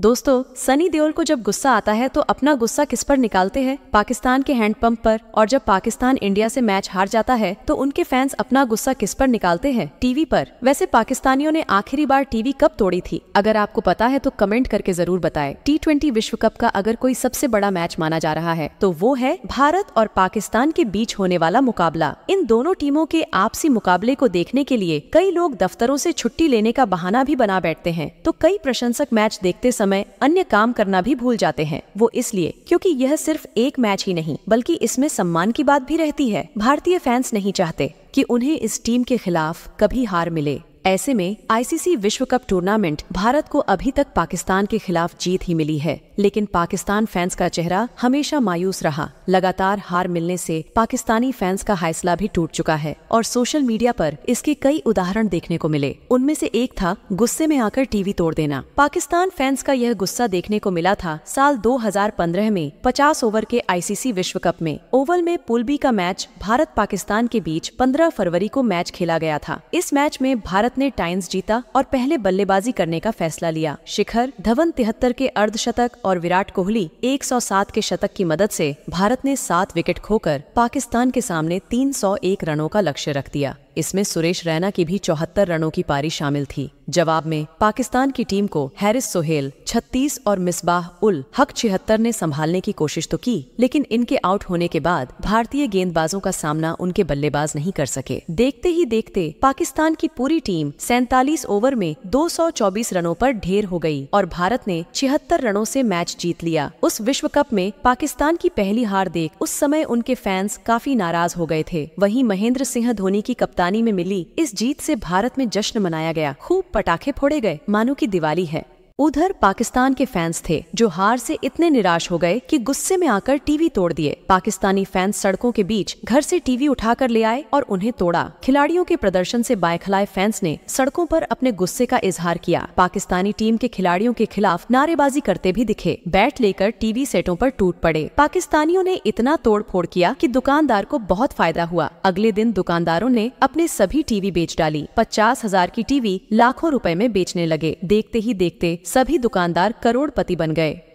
दोस्तों सनी देओल को जब गुस्सा आता है तो अपना गुस्सा किस पर निकालते हैं पाकिस्तान के हैंडपंप पर और जब पाकिस्तान इंडिया से मैच हार जाता है तो उनके फैंस अपना गुस्सा किस पर निकालते हैं टीवी पर वैसे पाकिस्तानियों ने आखिरी बार टीवी कब तोड़ी थी अगर आपको पता है तो कमेंट करके जरूर बताए टी विश्व कप का अगर कोई सबसे बड़ा मैच माना जा रहा है तो वो है भारत और पाकिस्तान के बीच होने वाला मुकाबला इन दोनों टीमों के आपसी मुकाबले को देखने के लिए कई लोग दफ्तरों ऐसी छुट्टी लेने का बहाना भी बना बैठते हैं तो कई प्रशंसक मैच देखते समय समय अन्य काम करना भी भूल जाते हैं वो इसलिए क्योंकि यह सिर्फ एक मैच ही नहीं बल्कि इसमें सम्मान की बात भी रहती है भारतीय फैंस नहीं चाहते कि उन्हें इस टीम के खिलाफ कभी हार मिले ऐसे में आईसीसी विश्व कप टूर्नामेंट भारत को अभी तक पाकिस्तान के खिलाफ जीत ही मिली है लेकिन पाकिस्तान फैंस का चेहरा हमेशा मायूस रहा लगातार हार मिलने से पाकिस्तानी फैंस का हौसला भी टूट चुका है और सोशल मीडिया पर इसके कई उदाहरण देखने को मिले उनमें से एक था गुस्से में आकर टीवी तोड़ देना पाकिस्तान फैंस का यह गुस्सा देखने को मिला था साल 2015 में 50 ओवर के आईसीसी विश्व कप में ओवल में पुलबी का मैच भारत पाकिस्तान के बीच 15 फरवरी को मैच खेला गया था इस मैच में भारत ने टाइम्स जीता और पहले बल्लेबाजी करने का फैसला लिया शिखर धवन तिहत्तर के अर्धशतक और विराट कोहली 107 के शतक की मदद से भारत ने सात विकेट खोकर पाकिस्तान के सामने 301 रनों का लक्ष्य रख दिया इसमें सुरेश रैना की भी चौहत्तर रनों की पारी शामिल थी जवाब में पाकिस्तान की टीम को हैरिस सोहेल 36 और मिसबाह उल हक छिहत्तर ने संभालने की कोशिश तो की लेकिन इनके आउट होने के बाद भारतीय गेंदबाजों का सामना उनके बल्लेबाज नहीं कर सके देखते ही देखते पाकिस्तान की पूरी टीम सैतालीस ओवर में 224 रनों पर ढेर हो गई और भारत ने छिहत्तर रनों से मैच जीत लिया उस विश्व कप में पाकिस्तान की पहली हार देख उस समय उनके फैंस काफी नाराज हो गए थे वहीं महेंद्र सिंह धोनी की कप्तान रानी में मिली इस जीत से भारत में जश्न मनाया गया खूब पटाखे फोड़े गए मानो की दिवाली है उधर पाकिस्तान के फैंस थे जो हार से इतने निराश हो गए कि गुस्से में आकर टीवी तोड़ दिए पाकिस्तानी फैंस सड़कों के बीच घर से टीवी उठाकर ले आए और उन्हें तोड़ा खिलाड़ियों के प्रदर्शन से बायखलाए फैंस ने सड़कों पर अपने गुस्से का इजहार किया पाकिस्तानी टीम के खिलाड़ियों के खिलाफ नारेबाजी करते भी दिखे बैट लेकर टीवी सेटों पर टूट पड़े पाकिस्तानियों ने इतना तोड़ फोड़ किया कि दुकानदार को बहुत फायदा हुआ अगले दिन दुकानदारों ने अपने सभी टीवी बेच डाली पचास हजार की टीवी लाखों रुपए में बेचने लगे देखते ही देखते सभी दुकानदार करोड़पति बन गए